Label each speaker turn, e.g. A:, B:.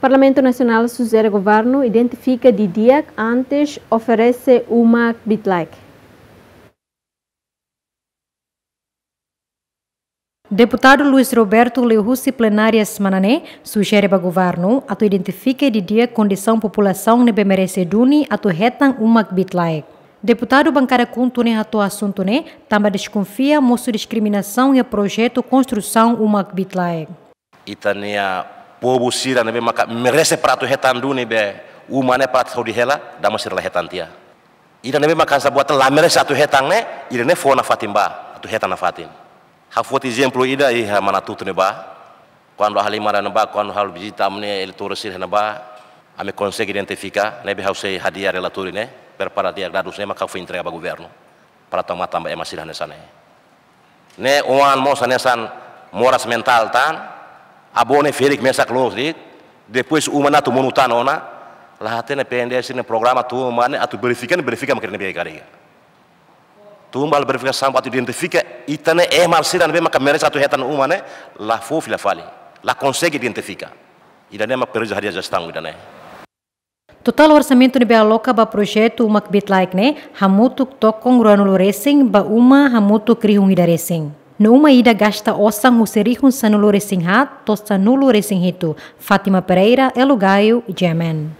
A: Parlamento Nacional sugere governo identifica de dia antes oferece uma bitlike.
B: Deputado Luiz Roberto Leuhussi plenária semanané sugere para o governo a identifique de dia condição população bem merece duni a retan uma bitlike. Deputado Bancária Cuntune atua assunto ne, também desconfia moço discriminação e projeto construção uma bitlike.
C: Itania pobu sira nebe maka merese pratu hetan duni be umane pratu saudi hela dama sirla hetan tia ida nebe maka sa buat la merese atu hetan ne ida ne fona ba atu hetan fatim. fatin ha foti exemplo ida i ha mana tutu ne ba quando halimara ne ba quando hal bijita amne ele torosir ne ba ame consegue identifika nebe hause hadia relator ne per para dia gradus ne maka fo intrega ba governo para tomar tamba emasirah ne sane ne oan mo san moras mental tan abone ferik mesa close depois uma na tu nona la lahatene PNDS ne programa tu mane atu verifikan verifikan makene be kare tu mal verifikan sampai atu itane e mal siran be makamere satu hetan umane la fofi la fali la consegue identifica idane e mak perjo hadia jastang idane
B: Total ni bea loka ba projeto bit Like, ne Hamutuk Tokong Ruanulu Racing, uma Hamutuk Rihungi ida Racing. Numa ida gasta ossang husirihun sanulurisinhat, tosanulurisinhitu. Fatima Pereira, Elugaio, Jemen.